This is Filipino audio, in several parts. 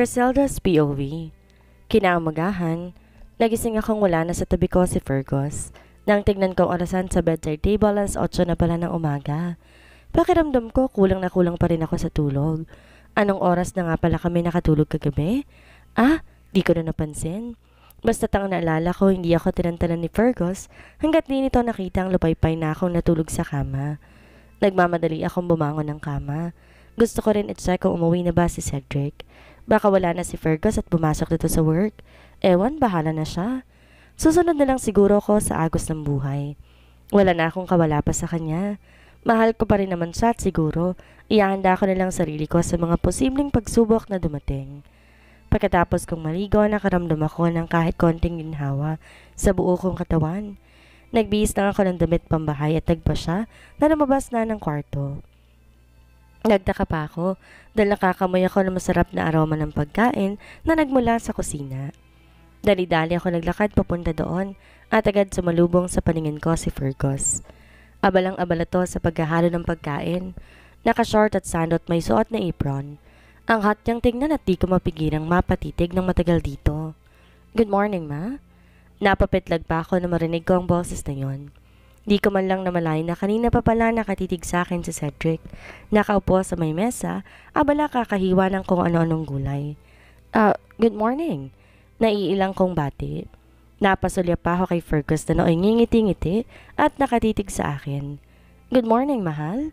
Griselda's POV Kinaumagahan, nagising akong wala na sa tabi ko si Fergus. Nang tignan kong orasan sa bedside table, alas 8 na pala ng umaga. Pakiramdam ko, kulang na kulang pa rin ako sa tulog. Anong oras na nga pala kami nakatulog kagabi? Ah, di ko na napansin. Basta't ang naalala ko, hindi ako tinantanan ni Fergus hanggat di nito nakita ang lupaypay na akong natulog sa kama. Nagmamadali akong bumangon ng kama. Gusto ko rin i-check kung umuwi na ba si Cedric. Baka wala na si Fergus at bumasok dito sa work. Ewan, bahala na siya. Susunod na lang siguro ko sa agos ng buhay. Wala na akong kawala pa sa kanya. Mahal ko pa rin naman siya at siguro, iahanda ko na lang sarili ko sa mga posibleng pagsubok na dumating. Pagkatapos kong maligo, nakaramdam ako ng kahit konting ginhawa sa buo kong katawan. Nagbihis lang ako ng damit pambahay at nagpa siya na lumabas na ng kwarto. Nagtaka pa ako dahil nakakamoy ako ng masarap na aroma ng pagkain na nagmula sa kusina. Dali-dali ako naglakad papunta doon at agad sumalubong sa paningin ko si Fergus. Abalang-abala to sa paghahalo ng pagkain. Naka-short at sandot may suot na apron. Ang hot niyang tingnan at di ko mapigirang mapatitig ng matagal dito. Good morning, ma. Napapitlag pa ako na marinig ko ang boses na yon. Di ko man lang namalayan na kanina pa pala nakatitig sa akin si Cedric. Nakaupo sa may mesa, abala kakahiwa ng kung ano-anong gulay. Ah, uh, good morning. Naiilang kong bati. Napasulya pa ako kay Fergus na nooy ngingiti-ngiti at nakatitig sa akin. Good morning, mahal.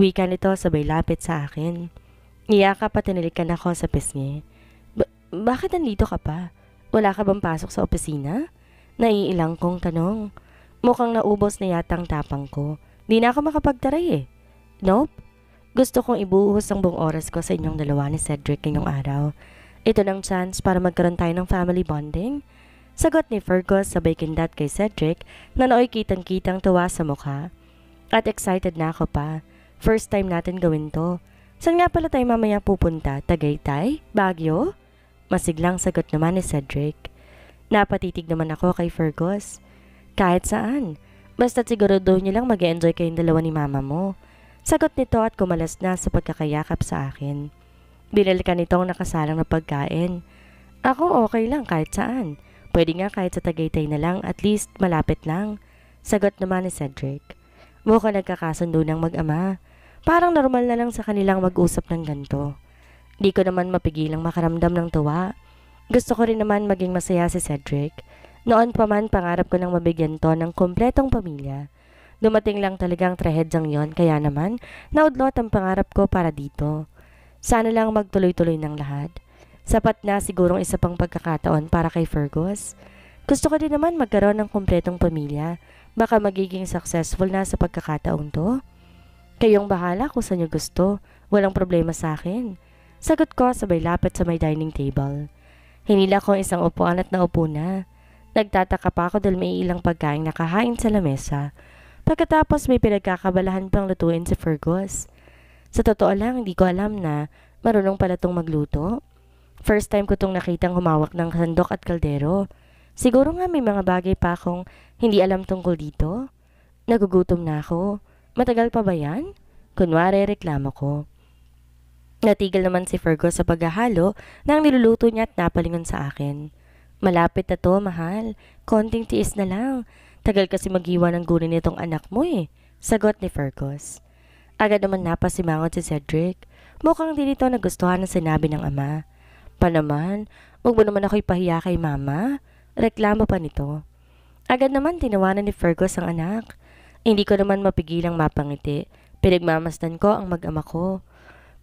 Wika nito sabay lapit sa akin. Niyakap at tinilikan ako sa pisngi. bakit nandito ka pa? Wala ka bang pasok sa opisina? Naiilang kong tanong. Mukhang naubos na yatang tapang ko. Di na ako makapagtaray eh. Nope. Gusto kong ibuhos ang buong oras ko sa inyong dalawa ni Cedric ngayong araw. Ito ng chance para magkaroon tayo ng family bonding. Sagot ni Fergus sabay kindat kay Cedric na nooy kitang-kitang tuwa sa mukha. At excited na ako pa. First time natin gawin to. San nga pala tayo mamaya pupunta? Tagaytay? Bagyo? Masiglang sagot naman ni Cedric. Napatitig naman ako kay Fergus. Kahit saan. Basta siguro daw niyo lang mag -e enjoy kayong dalawa ni mama mo. Sagot nito at kumalas na sa pagkakayakap sa akin. Binalikan nitong nakasalang na pagkain. Ako okay lang kahit saan. Pwede nga kahit sa Tagaytay na lang, at least malapit lang. Sagot naman ni Cedric. Mukha nagkakasundo ng mag-ama. Parang normal na lang sa kanilang mag-usap ng ganto. Di ko naman mapigilang makaramdam ng tuwa. Gusto ko rin naman maging masaya si Cedric. Noon pa man pangarap ko nang mabigyan to ng kompletong pamilya. Dumating lang talagang trahedyang yon kaya naman naudlot ang pangarap ko para dito. Sana lang magtuloy-tuloy ng lahat. Sapat na sigurong isa pang pagkakataon para kay Fergus. Gusto ko din naman magkaroon ng kompletong pamilya. Baka magiging successful na sa pagkakataon to. Kayong bahala kung sa inyo gusto. Walang problema sa akin. Sagot ko sabay lapit sa may dining table. Hinila ko isang upuan at naupo na. Nagtataka pa ako dahil may ilang pagkain nakahain sa lamesa. Pagkatapos may pinagkakabalahan pang lutuin si Fergus. Sa totoo lang, hindi ko alam na marunong pala tong magluto. First time ko tong nakitang humawak ng sandok at kaldero. Siguro nga may mga bagay pa akong hindi alam tungkol dito. Nagugutom na ako. Matagal pa ba yan? Kunwari, reklamo ko. Natigil naman si Fergus sa paghahalo nang niluluto niya at napalingon sa akin. Malapit na to, mahal. Konting tiis na lang. Tagal kasi maghiwa ng guni nitong anak mo eh. Sagot ni Fergus. Agad naman napasimangot si Cedric. Mukhang di nito nagustuhan ang sinabi ng ama. Pa naman, huwag mo naman ako'y pahiya kay mama. Reklamo pa nito. Agad naman tinawanan ni Fergus ang anak. Hindi ko naman mapigilang mapangiti. Pinagmamasdan ko ang mag-ama ko.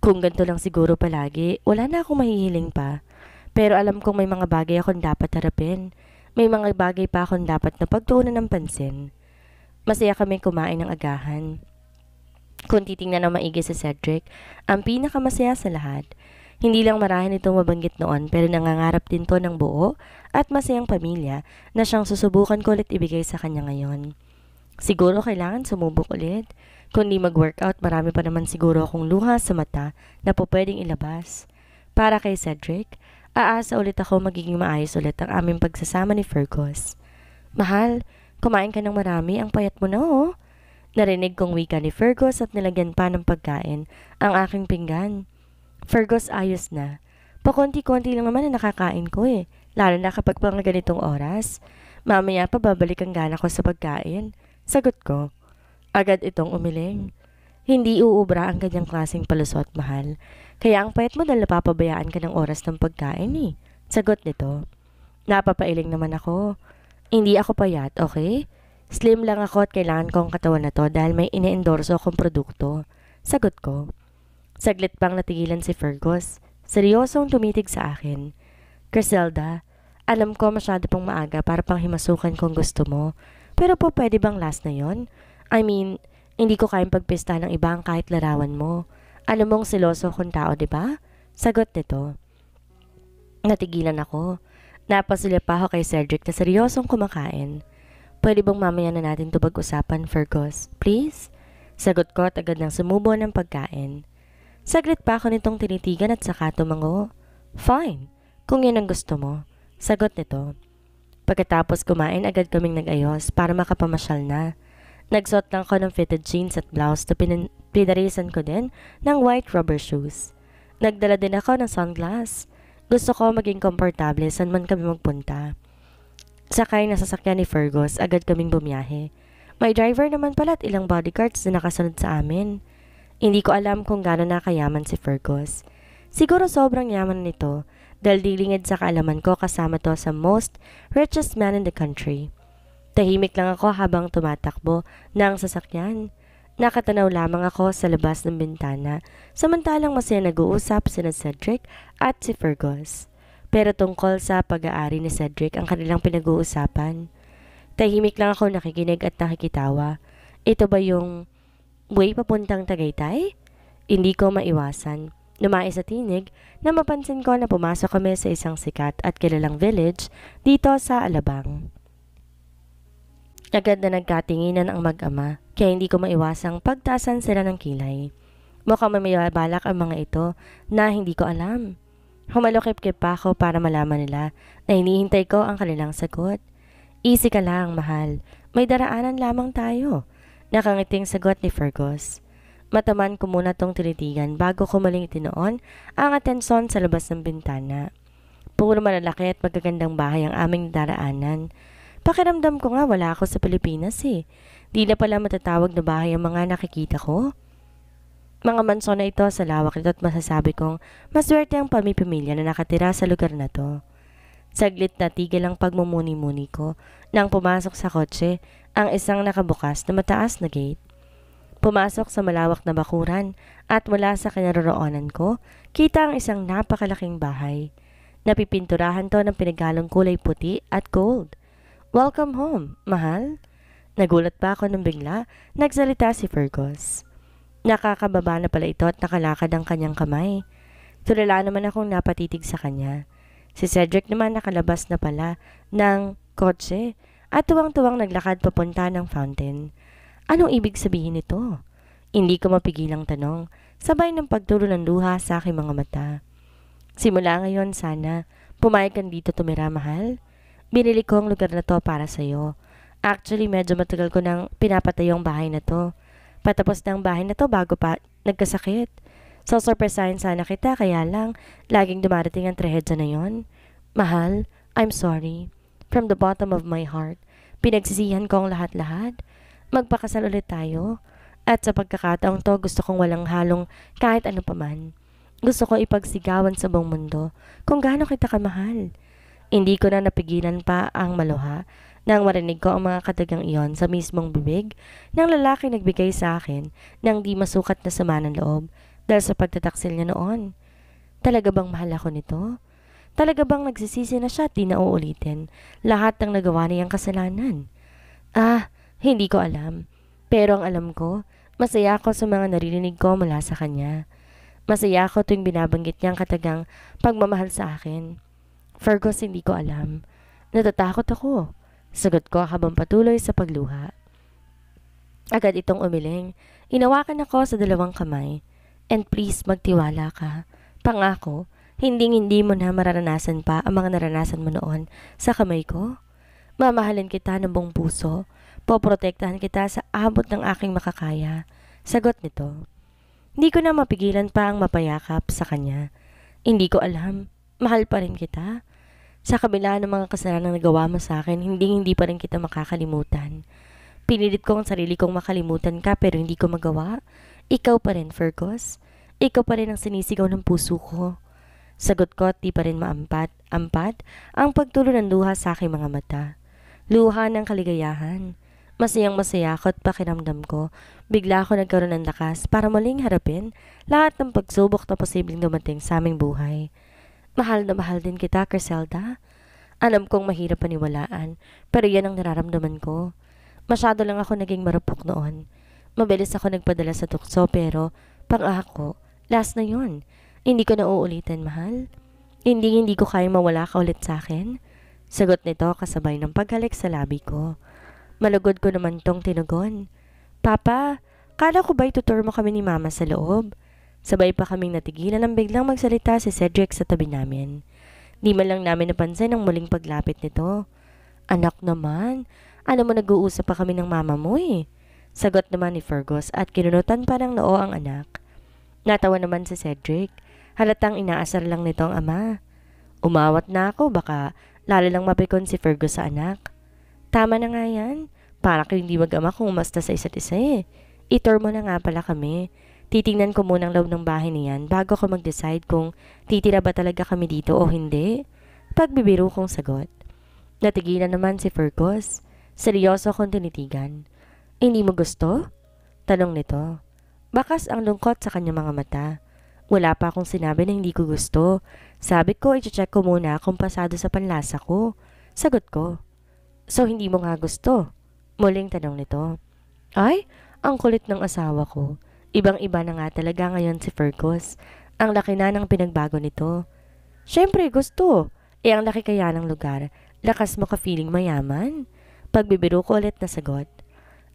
Kung ganito lang siguro palagi, wala na akong mahihiling pa. Pero alam kong may mga bagay akong dapat harapin. May mga bagay pa akong dapat na pagtuunan ng pansin. Masaya kami kumain ng agahan. Kung titingnan ng maigi si Cedric, ang pinakamasaya sa lahat. Hindi lang marahin itong mabanggit noon pero nangangarap din to ng buo at masayang pamilya na siyang susubukan ko ulit ibigay sa kanya ngayon. Siguro kailangan sumubok ulit. Kung Kundi mag-workout, marami pa naman siguro akong luha sa mata na po pwedeng ilabas. Para kay Cedric, Aasa ulit ako magiging maayos ulit ang aming pagsasama ni Fergus. Mahal, kumain ka ng marami, ang payat mo na oh. Narinig kong wika ni Fergus at nilagyan pa ng pagkain ang aking pinggan. Fergus ayos na. Pakonti-konti lang naman ang nakakain ko eh, lalo na kapag pang ganitong oras. Mamaya pa babalik ang gana ko sa pagkain. Sagot ko. Agad itong umiling. Hindi uubra ang ganyang klaseng palusot, mahal. Kaya ang payat mo dahil napapabayaan ka ng oras ng pagkain eh. Sagot nito. Napapailing naman ako. Hindi ako payat, okay? Slim lang ako at kailangan kong katawan na to dahil may ine-endorso akong produkto. Sagot ko. Saglit pang natigilan si Fergus. Seryosong tumitig sa akin. Criselda, alam ko masyado pang maaga para pang himasukan kung gusto mo. Pero po pwede bang last na yon? I mean, hindi ko kayang pagpista ng ibang kahit larawan mo. Ano mong siloso kong tao, di ba? Sagot nito. Natigilan ako. Napasilip pa ako kay Cedric na seryosong kumakain. Pwede bang mamaya na natin to pag-usapan, Fergus? Please? Sagot ko at agad nang sumubo ng pagkain. Saglit pa ako nitong tinitigan at saka tumango. Fine, kung yan ang gusto mo. Sagot nito. Pagkatapos kumain, agad kaming nag-ayos para makapamasyal na. Nagsuot lang ko ng fitted jeans at blouse to, pin- Plinarisan ko din ng white rubber shoes. Nagdala din ako ng sunglass. Gusto ko maging komportable saan man kami magpunta. Sakay na sasakyan ni Fergus, agad kaming bumiyahe. May driver naman pala at ilang bodyguards na nakasunod sa amin. Hindi ko alam kung gaano nakayaman si Fergus. Siguro sobrang yaman nito dahil dilingid sa kaalaman ko kasama to sa most richest man in the country. Tahimik lang ako habang tumatakbo ng sasakyan. Nakatanaw lamang ako sa labas ng bintana, samantalang masaya nag-uusap si Cedric at si Fergus. Pero tungkol sa pag-aari ni Cedric ang kanilang pinag-uusapan. Tahimik lang ako nakikinig at nakikitawa. Ito ba yung way papuntang Tagaytay? Hindi ko maiwasan. Lumais sa tinig na mapansin ko na pumasok kami sa isang sikat at kilalang village dito sa Alabang. Agad nagkatinginan ang mag-ama, kaya hindi ko maiwasang pagtasan sila ng kilay. Mukhang may balak ang mga ito na hindi ko alam. humalukip kip ako para malaman nila na hinihintay ko ang kanilang sagot. Easy ka lang, mahal. May daraanan lamang tayo. Nakangiting sagot ni Fergus. Mataman ko muna tong tinitigan bago ko maling itinoon ang atensyon sa labas ng bintana. Puro malalaki at magagandang bahay ang aming daraanan. Pakiramdam ko nga wala ako sa Pilipinas eh. Di na pala matatawag na bahay ang mga nakikita ko. Mga mansyon na ito sa lawak nito at masasabi kong maswerte ang pamipamilya na nakatira sa lugar na to. Saglit na tigil ang pagmumuni-muni ko nang pumasok sa kotse ang isang nakabukas na mataas na gate. Pumasok sa malawak na bakuran at mula sa kinaroroonan ko, kita ang isang napakalaking bahay. Napipinturahan to ng pinaghalong kulay puti at gold. Welcome home, mahal. Nagulat pa ako nung bigla, nagsalita si Fergus. Nakakababa na pala ito at nakalakad ang kanyang kamay. Tulala naman akong napatitig sa kanya. Si Cedric naman nakalabas na pala ng kotse at tuwang-tuwang naglakad papunta ng fountain. Anong ibig sabihin nito? Hindi ko mapigilang tanong, sabay ng pagturo ng luha sa aking mga mata. Simula ngayon sana, pumayag kang dito tumira mahal binili ko ang lugar na to para sa'yo. Actually, medyo matagal ko nang pinapatay yung bahay na to. Patapos na ang bahay na to bago pa nagkasakit. So, surpresahin sana kita, kaya lang, laging dumarating ang trahedya na yon. Mahal, I'm sorry. From the bottom of my heart, pinagsisihan ko ang lahat-lahat. Magpakasal ulit tayo. At sa pagkakataong to, gusto kong walang halong kahit ano paman. Gusto ko ipagsigawan sa buong mundo kung gaano kita kamahal. Hindi ko na napigilan pa ang maluha nang marinig ko ang mga katagang iyon sa mismong bibig ng lalaki nagbigay sa akin ng di masukat na sama ng loob dahil sa pagtataksil niya noon. Talaga bang mahal ako nito? Talaga bang nagsisisi na siya at di na uulitin lahat ng nagawa niyang kasalanan? Ah, hindi ko alam. Pero ang alam ko, masaya ako sa mga naririnig ko mula sa kanya. Masaya ako tuwing binabanggit niya ang katagang pagmamahal sa akin. Fergus, hindi ko alam. Natatakot ako. Sagot ko habang patuloy sa pagluha. Agad itong umiling. Inawakan ako sa dalawang kamay. And please, magtiwala ka. Pangako, hinding-hindi mo na mararanasan pa ang mga naranasan mo noon sa kamay ko. Mamahalin kita ng buong puso. Poprotektahan kita sa abot ng aking makakaya. Sagot nito. Hindi ko na mapigilan pa ang mapayakap sa kanya. Hindi ko alam mahal pa rin kita. Sa kabila ng mga kasalanan na gawa mo sa akin, hindi-hindi pa rin kita makakalimutan. Pinilit ko ang sarili kong makalimutan ka pero hindi ko magawa. Ikaw pa rin, Fergus. Ikaw pa rin ang sinisigaw ng puso ko. Sagot ko at di pa rin maampat, ampat ang pagtulo ng luha sa aking mga mata. Luha ng kaligayahan. Masayang masaya ako at pakiramdam ko. Bigla ako nagkaroon ng lakas para muling harapin lahat ng pagsubok na posibleng dumating sa aming buhay. Mahal na mahal din kita, Criselda. Alam kong mahirap paniwalaan, pero yan ang nararamdaman ko. Masyado lang ako naging marupok noon. Mabilis ako nagpadala sa tukso pero pangako, last na yon. Hindi ko na uulitin, mahal. Hindi, hindi ko kayang mawala ka ulit sa akin. Sagot nito kasabay ng paghalik sa labi ko. Malugod ko naman tong tinugon. Papa, kala ko ba ituturmo kami ni Mama sa loob? Sabay pa kaming natigilan nang biglang magsalita si Cedric sa tabi namin. Di man lang namin napansin ang muling paglapit nito. Anak naman, alam ano mo nag-uusap pa kami ng mama mo eh. Sagot naman ni Fergus at kinunutan pa ng noo ang anak. Natawa naman si Cedric. Halatang inaasar lang nito ang ama. Umawat na ako baka lalo lang mapikon si Fergus sa anak. Tama na nga yan. Para kayo hindi mag-ama kung umasta sa isa't isa eh. Itor mo na nga pala kami. Titingnan ko muna ang loob ng bahay niyan bago ko mag-decide kung titira ba talaga kami dito o hindi. Pagbibiro kong sagot. Natigilan naman si Fergus. Seryoso akong tinitigan. Hindi mo gusto? Tanong nito. Bakas ang lungkot sa kanyang mga mata. Wala pa akong sinabi na hindi ko gusto. Sabi ko, i-check ko muna kung pasado sa panlasa ko. Sagot ko. So, hindi mo nga gusto? Muling tanong nito. Ay, ang kulit ng asawa ko. Ibang-iba na nga talaga ngayon si Fergus. Ang laki na ng pinagbago nito. Siyempre, gusto. E ang laki kaya ng lugar. Lakas mo ka feeling mayaman. Pagbibiro ko ulit na sagot.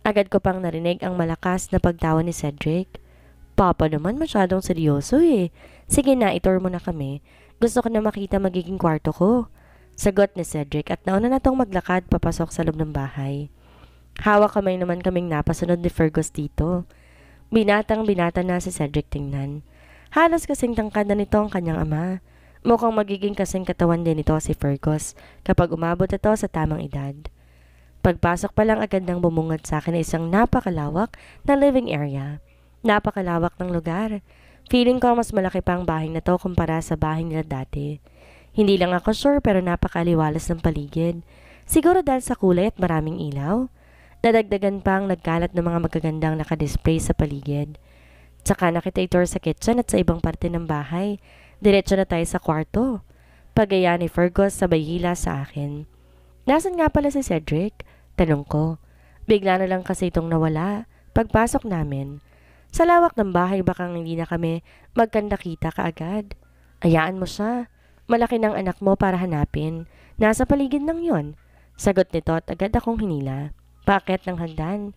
Agad ko pang narinig ang malakas na pagtawa ni Cedric. Papa naman masyadong seryoso eh. Sige na, itour mo na kami. Gusto ko na makita magiging kwarto ko. Sagot ni Cedric at nauna na tong maglakad papasok sa loob ng bahay. Hawak kamay naman kaming napasunod ni Fergus dito. Binatang-binata na si Cedric tingnan. Halos kasing tangkad nito ang kanyang ama. Mukhang magiging kasing katawan din ito si Fergus kapag umabot ito sa tamang edad. Pagpasok pa lang agad nang bumungat sa akin na isang napakalawak na living area. Napakalawak ng lugar. Feeling ko mas malaki pa ang bahay na to kumpara sa bahay nila dati. Hindi lang ako sure pero napakaliwalas ng paligid. Siguro dahil sa kulay at maraming ilaw. Nadagdagan pa ang nagkalat ng mga magagandang nakadisplay sa paligid. Tsaka nakita ito sa kitchen at sa ibang parte ng bahay. Diretso na tayo sa kwarto. Pagaya ni Fergus sabay hila sa akin. Nasaan nga pala si Cedric? Tanong ko. Bigla na lang kasi itong nawala. Pagpasok namin. Sa lawak ng bahay baka hindi na kami magkandakita kaagad. Ayaan mo siya. Malaki ng anak mo para hanapin. Nasa paligid ng yon. Sagot nito at agad akong hinila. Paakyat ng hagdan.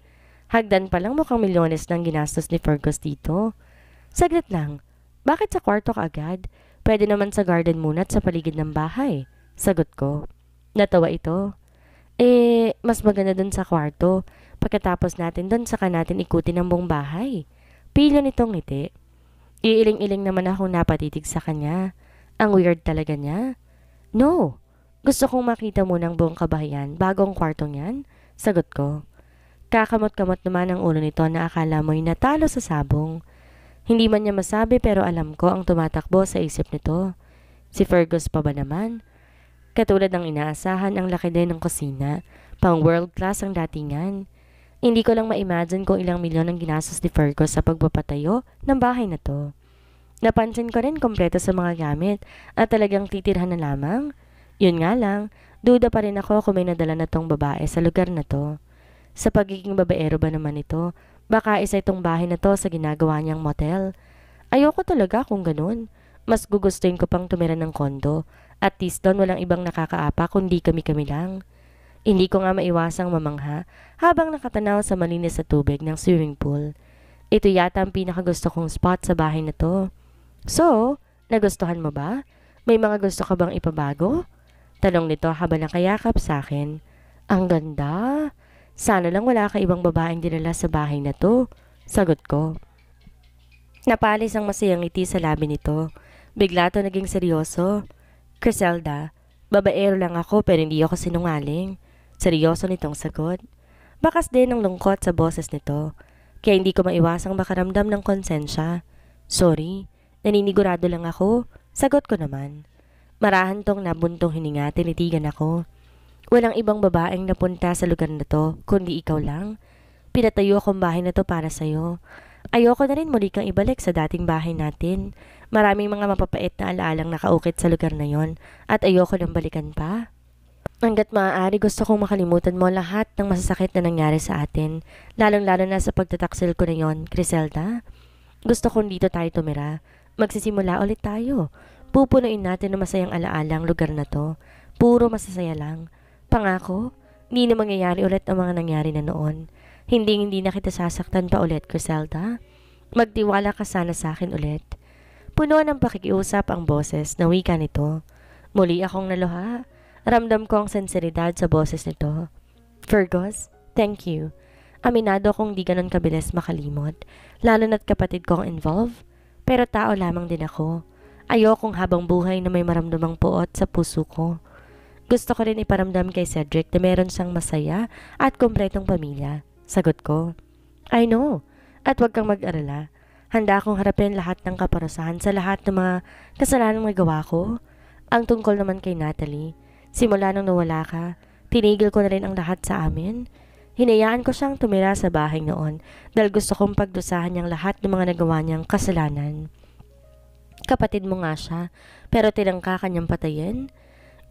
Hagdan pa lang mukhang milyones ng ginastos ni Fergus dito. Saglit lang, bakit sa kwarto ka agad? Pwede naman sa garden muna at sa paligid ng bahay. Sagot ko. Natawa ito. Eh, mas maganda dun sa kwarto. Pagkatapos natin dun, saka natin ikutin ang buong bahay. Pila nitong ngiti. Iiling-iling naman akong napatitig sa kanya. Ang weird talaga niya. No, gusto kong makita mo ng buong kabahayan bago ang kwarto niyan. Sagot ko. Kakamot-kamot naman ang ulo nito na akala mo'y natalo sa sabong. Hindi man niya masabi pero alam ko ang tumatakbo sa isip nito. Si Fergus pa ba naman? Katulad ng inaasahan, ang laki din ng kusina. Pang world class ang datingan. Hindi ko lang ma-imagine kung ilang milyon ang ginastos ni Fergus sa pagpapatayo ng bahay na to. Napansin ko rin kompleto sa mga gamit at talagang titirhan na lamang. Yun nga lang, Duda pa rin ako kung may nadala na tong babae sa lugar na to. Sa pagiging babaero ba naman ito? Baka isa itong bahay na to sa ginagawa niyang motel. Ayoko talaga kung ganun. Mas gugustuhin ko pang tumira ng kondo. At least doon walang ibang nakakaapa kundi kami-kami lang. Hindi ko nga maiwasang mamangha habang nakatanaw sa malinis sa tubig ng swimming pool. Ito yata ang pinakagusto kong spot sa bahay na to. So, nagustuhan mo ba? May mga gusto ka bang ipabago? Talong nito habang nakayakap sa akin. Ang ganda! Sana lang wala ka ibang babaeng dinala sa bahay na to. Sagot ko. Napalis ang masayang ngiti sa labi nito. Bigla to naging seryoso. Criselda, babaero lang ako pero hindi ako sinungaling. Seryoso nitong sagot. Bakas din ang lungkot sa boses nito. Kaya hindi ko maiwasang makaramdam ng konsensya. Sorry, naninigurado lang ako. Sagot ko naman. Marahantong nabuntong hininga, tinitigan ako. Walang ibang babaeng napunta sa lugar na to, kundi ikaw lang. Pinatayo akong bahay na to para sa'yo. Ayoko na rin muli kang ibalik sa dating bahay natin. Maraming mga mapapait na alaalang nakaukit sa lugar na yon at ayoko nang balikan pa. Hanggat maaari gusto kong makalimutan mo lahat ng masasakit na nangyari sa atin, lalong-lalo na sa pagtataksil ko na yon, Criselda. Gusto kong dito tayo tumira. Magsisimula ulit tayo. Pupunuin natin ng masayang alaala ang lugar na to. Puro masasaya lang. Pangako, hindi na mangyayari ulit ang mga nangyari na noon. Hindi hindi na kita sasaktan pa ulit, Griselda. Magtiwala ka sana sa akin ulit. Puno ng pakikiusap ang boses na wika nito. Muli akong naluha. Ramdam ko ang sinseridad sa boses nito. Fergus, thank you. Aminado kong di ganun kabilis makalimot, lalo na't kapatid kong involved. Pero tao lamang din ako. Ayokong habang buhay na may maramdamang puot sa puso ko. Gusto ko rin iparamdam kay Cedric na meron siyang masaya at kumpletong pamilya. Sagot ko, I know. At huwag kang mag-arala. Handa akong harapin lahat ng kaparusahan sa lahat ng mga kasalanang nagawa ko. Ang tungkol naman kay Natalie, simula nung nawala ka, tinigil ko na rin ang lahat sa amin. Hinayaan ko siyang tumira sa bahay noon dahil gusto kong pagdusahan niyang lahat ng mga nagawa niyang kasalanan. Kapatid mo nga siya, pero tinangka kanyang patayin.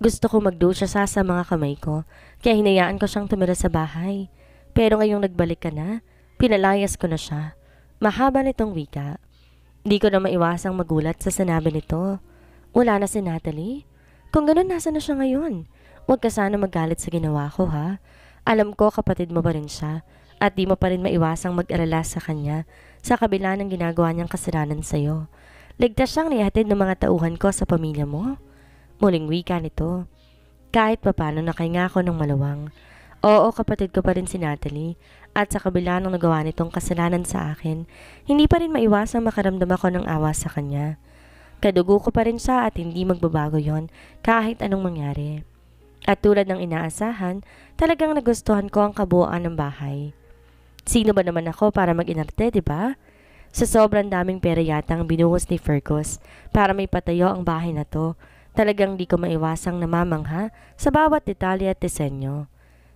Gusto ko magdusa sa sa mga kamay ko, kaya hinayaan ko siyang tumira sa bahay. Pero ngayong nagbalik ka na, pinalayas ko na siya. Mahaba nitong wika. Di ko na maiwasang magulat sa sinabi nito. Wala na si Natalie. Kung ganun, nasa na siya ngayon? Huwag ka sana magalit sa ginawa ko ha. Alam ko kapatid mo pa rin siya at di mo pa rin maiwasang mag-alala sa kanya sa kabila ng ginagawa niyang kasalanan sa'yo. Ligtas siyang nihatid ng mga tauhan ko sa pamilya mo. Muling wika nito. Kahit papano nakahinga ako ng malawang. Oo, kapatid ko pa rin si Natalie. At sa kabila ng nagawa nitong kasalanan sa akin, hindi pa rin maiwasang makaramdam ako ng awa sa kanya. Kadugo ko pa rin siya at hindi magbabago yon kahit anong mangyari. At tulad ng inaasahan, talagang nagustuhan ko ang kabuuan ng bahay. Sino ba naman ako para mag-inarte, ba? Diba? Sa sobrang daming pera yata ang binuhos ni Fergus para may patayo ang bahay na to. Talagang di ko maiwasang namamangha sa bawat detalye at disenyo.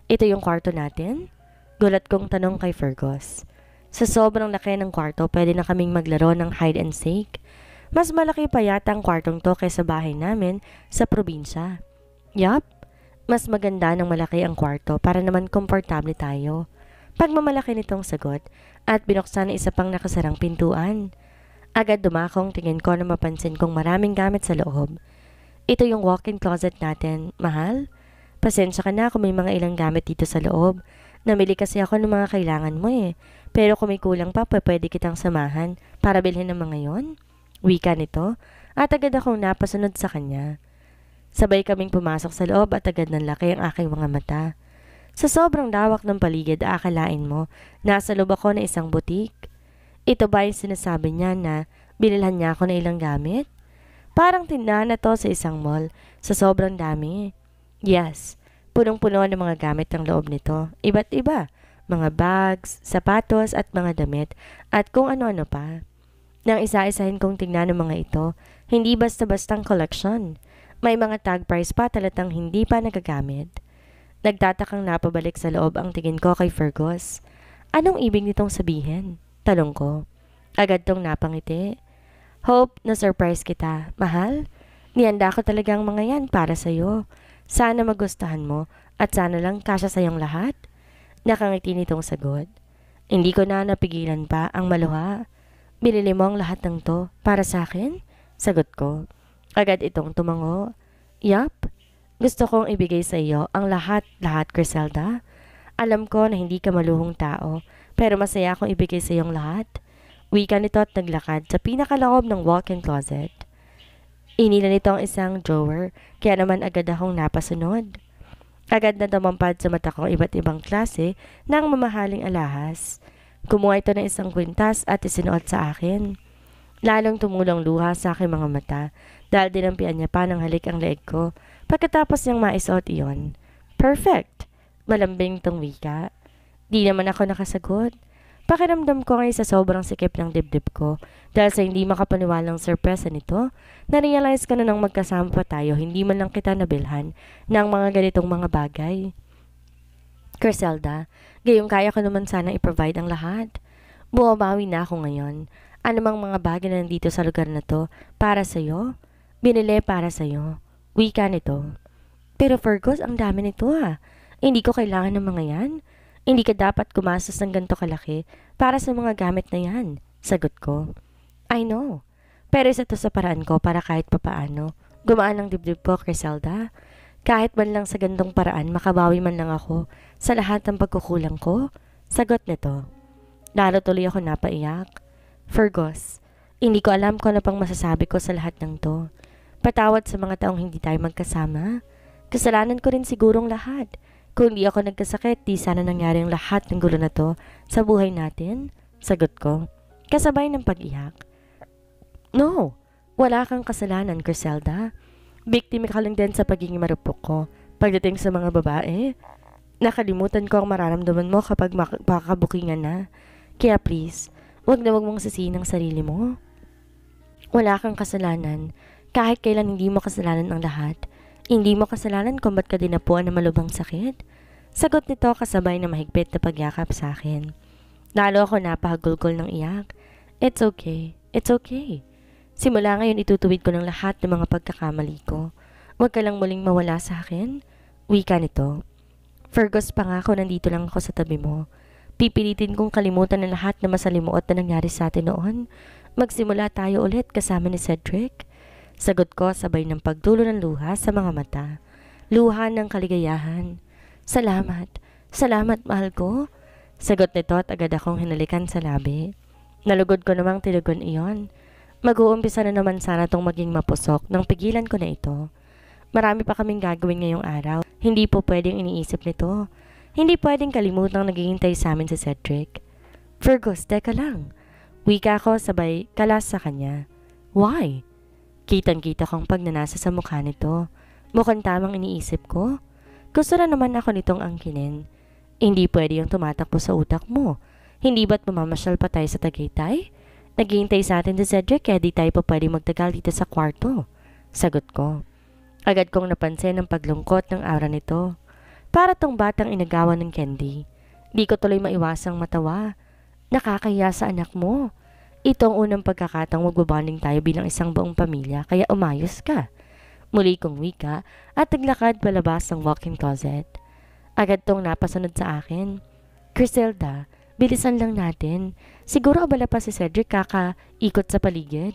Ito yung kwarto natin? Gulat kong tanong kay Fergus. Sa sobrang laki ng kwarto, pwede na kaming maglaro ng hide and seek. Mas malaki pa yata ang kwartong to kaysa bahay namin sa probinsya. Yup, mas maganda ng malaki ang kwarto para naman komportable tayo. Pagmamalaki nitong sagot at binuksan ang isa pang nakasarang pintuan. Agad dumakong tingin ko na mapansin kong maraming gamit sa loob. Ito yung walk-in closet natin, mahal. Pasensya ka na kung may mga ilang gamit dito sa loob. Namili kasi ako ng mga kailangan mo eh. Pero kung may kulang pa, pwede kitang samahan para bilhin ng mga yon. Wika nito at agad akong napasunod sa kanya. Sabay kaming pumasok sa loob at agad ng laki ang aking mga mata. Sa sobrang dawak ng paligid, aakalain mo, nasa loob ako ng isang boutique. Ito ba yung sinasabi niya na binilhan niya ako ng ilang gamit? Parang tindahan na to sa isang mall, sa sobrang dami. Yes, punong-puno ng mga gamit ang loob nito. Iba't iba, mga bags, sapatos at mga damit at kung ano-ano pa. Nang isa-isahin kong tingnan ng mga ito, hindi basta-bastang collection. May mga tag price pa talatang hindi pa nagagamit. Nagtatakang napabalik sa loob ang tingin ko kay Fergus. Anong ibig nitong sabihin? Talong ko. Agad tong napangiti. Hope na surprise kita, mahal. Nianda ko talaga ang mga yan para sa'yo. Sana magustuhan mo at sana lang kasya sa'yong lahat. Nakangiti nitong sagot. Hindi ko na napigilan pa ang maluha. Binili mo ang lahat ng to para sa akin? Sagot ko. Agad itong tumango. Yup, gusto kong ibigay sa iyo ang lahat-lahat, Griselda. Alam ko na hindi ka maluhong tao, pero masaya akong ibigay sa iyong lahat. Wika nito at naglakad sa pinakalaob ng walk-in closet. Inila nito ang isang drawer, kaya naman agad akong napasunod. Agad na damampad sa mata kong iba't ibang klase ng mamahaling alahas. Kumuha ito ng isang kwintas at isinuot sa akin. Lalong tumulong luha sa aking mga mata dahil dinampian niya pa ng halik ang leeg ko Pagkatapos niyang maisuot iyon, Perfect! Malambing tong wika. Di naman ako nakasagot. Pakiramdam ko ngayon sa sobrang sikip ng dibdib ko dahil sa hindi makapaniwalang sorpresa nito, na-realize ko na nang magkasama pa tayo hindi man lang kita nabilhan ng mga ganitong mga bagay. Criselda, gayong kaya ko naman sana i-provide ang lahat. Bumabawi na ako ngayon. Ano mang mga bagay na nandito sa lugar na to para sa'yo? Binili para sa'yo. Wika nito. Pero Fergus, ang dami nito ha. Ah. Eh, hindi ko kailangan ng mga yan. Hindi ka dapat kumasas ng ganito kalaki para sa mga gamit na yan. Sagot ko. I know. Pero isa to sa paraan ko para kahit papaano. Gumaan ang dibdib ko, Criselda. Kahit man lang sa gandong paraan, makabawi man lang ako sa lahat ng pagkukulang ko. Sagot nito. Lalo tuloy ako napaiyak. Fergus, hindi ko alam kung ano pang masasabi ko sa lahat ng to. Patawad sa mga taong hindi tayo magkasama. Kasalanan ko rin sigurong lahat. Kung di ako nagkasakit, di sana nangyari ang lahat ng gulo na to sa buhay natin. Sagot ko. Kasabay ng pag-iyak. No, wala kang kasalanan, Griselda. Biktima ka lang din sa pagiging marupok ko. Pagdating sa mga babae, nakalimutan ko ang mararamdaman mo kapag makakabukingan na. Kaya please, wag na wag mong sisihin ang sarili mo. Wala kang kasalanan. Kahit kailan hindi mo kasalanan ang lahat, hindi mo kasalanan kung ba't ka dinapuan ng malubhang sakit. Sagot nito kasabay ng mahigpit na pagyakap sa akin. Lalo ako napahagulgol ng iyak. It's okay. It's okay. Simula ngayon itutuwid ko ng lahat ng mga pagkakamali ko. Huwag ka lang muling mawala sa akin. Wika nito. Fergus pangako nandito lang ako sa tabi mo. Pipilitin kong kalimutan ng lahat na masalimuot na nangyari sa atin noon. Magsimula tayo ulit kasama ni Cedric. Sagot ko sabay ng pagtulo ng luha sa mga mata. Luha ng kaligayahan. Salamat. Salamat, mahal ko. Sagot nito at agad akong hinalikan sa labi. Nalugod ko namang tilugon iyon. Mag-uumpisa na naman sana tong maging mapusok nang pigilan ko na ito. Marami pa kaming gagawin ngayong araw. Hindi po pwedeng iniisip nito. Hindi pwedeng kalimutang naghihintay sa amin si Cedric. Fergus, teka lang. Wika ko sabay kalas sa kanya. Why? Kitang-kita kong pagnanasa sa mukha nito. Mukhang tamang iniisip ko. Gusto na naman ako nitong angkinin. Hindi pwede yung tumatakbo sa utak mo. Hindi ba't mamamasyal pa tayo sa Tagaytay? Naghihintay sa atin si Cedric kaya di tayo pa pwede magtagal dito sa kwarto. Sagot ko. Agad kong napansin ang paglungkot ng aura nito. Para tong batang inagawan ng candy. Di ko tuloy maiwasang matawa. Nakakahiya sa anak mo. Ito ang unang pagkakataong magbabanding tayo bilang isang buong pamilya, kaya umayos ka. Muli kong wika at naglakad palabas ng walk-in closet. Agad tong napasunod sa akin. Criselda, bilisan lang natin. Siguro abala pa si Cedric kaka-ikot sa paligid.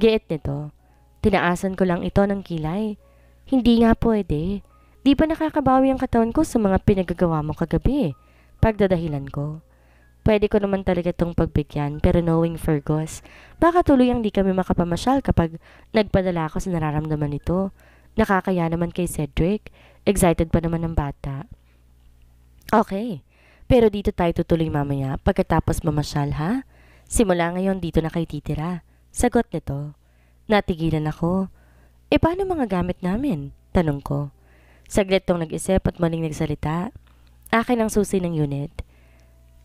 Geet nito. Tinaasan ko lang ito ng kilay. Hindi nga pwede. Di ba nakakabawi ang katawan ko sa mga pinagagawa mo kagabi? Pagdadahilan ko. Pwede ko naman talaga tong pagbigyan, pero knowing Fergus, baka tuloy ang di kami makapamasyal kapag nagpadala ako sa nararamdaman nito. Nakakaya naman kay Cedric. Excited pa naman ng bata. Okay, pero dito tayo tutuloy mamaya pagkatapos mamasyal ha? Simula ngayon dito na kayo titira. Sagot nito. Natigilan ako. E paano mga gamit namin? Tanong ko. Saglit tong nag-isip at maling nagsalita. Akin ang susi ng unit.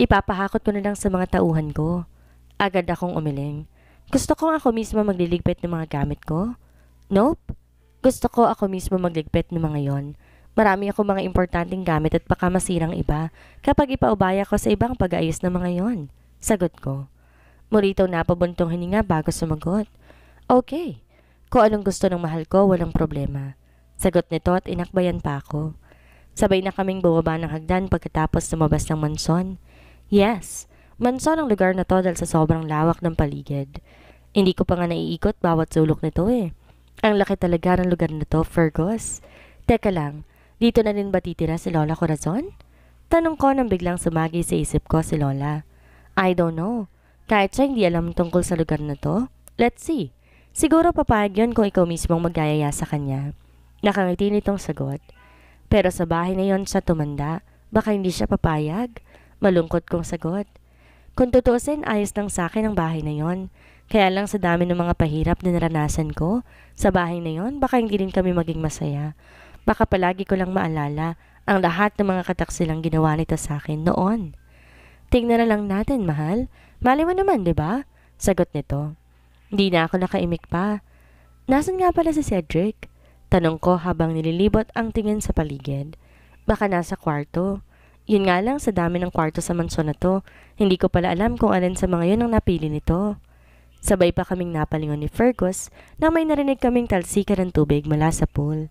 Ipapahakot ko na lang sa mga tauhan ko. Agad akong umiling. Gusto ko ako mismo magliligpit ng mga gamit ko? Nope. Gusto ko ako mismo magligpit ng mga yon. Marami ako mga importanteng gamit at baka masirang iba kapag ipaubaya ko sa ibang pag-aayos ng mga yon. Sagot ko. Murito na pabuntong hininga bago sumagot. Okay. Kung anong gusto ng mahal ko, walang problema. Sagot nito at inakbayan pa ako. Sabay na kaming bumaba ng hagdan pagkatapos sumabas ng mansyon. Yes, manson ang lugar na to dahil sa sobrang lawak ng paligid. Hindi ko pa nga naiikot bawat sulok nito eh. Ang laki talaga ng lugar na to, Fergus. Teka lang, dito na rin ba titira si Lola Corazon? Tanong ko nang biglang sumagi sa isip ko si Lola. I don't know. Kahit siya hindi alam tungkol sa lugar na to. Let's see. Siguro papayag yun kung ikaw mismong magayaya sa kanya. Nakangiti nitong sagot. Pero sa bahay na yon siya tumanda, baka hindi siya papayag. Malungkot kong sagot. Kung tutusin, ayos lang sa akin ang bahay na yon. Kaya lang sa dami ng mga pahirap na naranasan ko, sa bahay na yon, baka hindi rin kami maging masaya. Baka palagi ko lang maalala ang lahat ng mga kataksilang ginawa nito sa akin noon. Tingnan na lang natin, mahal. Mali mo naman, di ba? Sagot nito. Hindi na ako nakaimik pa. Nasaan nga pala si Cedric? Tanong ko habang nililibot ang tingin sa paligid. Baka nasa kwarto. Yun nga lang sa dami ng kwarto sa mansyon na to, hindi ko pala alam kung alin sa mga yun ang napili nito. Sabay pa kaming napalingon ni Fergus na may narinig kaming talsika ng tubig mula sa pool.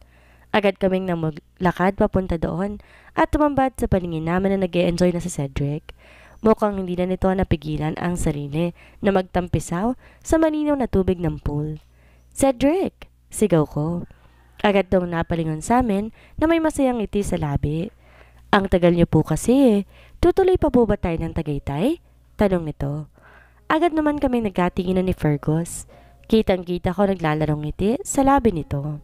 Agad kaming naglakad papunta doon at tumambad sa paningin namin na nag -e enjoy na si Cedric. Mukhang hindi na nito napigilan ang sarili na magtampisaw sa malinaw na tubig ng pool. Cedric! Sigaw ko. Agad daw napalingon sa amin na may masayang ngiti sa labi. Ang tagal niyo po kasi. Eh. Tutuloy pa po ba tayo ng Tagaytay? Tanong nito. Agad naman kami nagkatinginan ni Fergus. Kitang-kita ko naglalarong ngiti sa labi nito.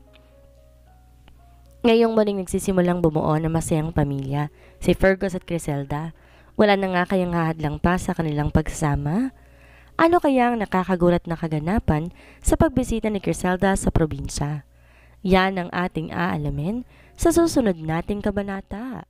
Ngayong muling nagsisimulang bumuo na masayang pamilya, si Fergus at Criselda. Wala na nga kayang hahadlang pa sa kanilang pagsasama. Ano kaya ang nakakagulat na kaganapan sa pagbisita ni Criselda sa probinsya? Yan ang ating aalamin sa susunod nating kabanata.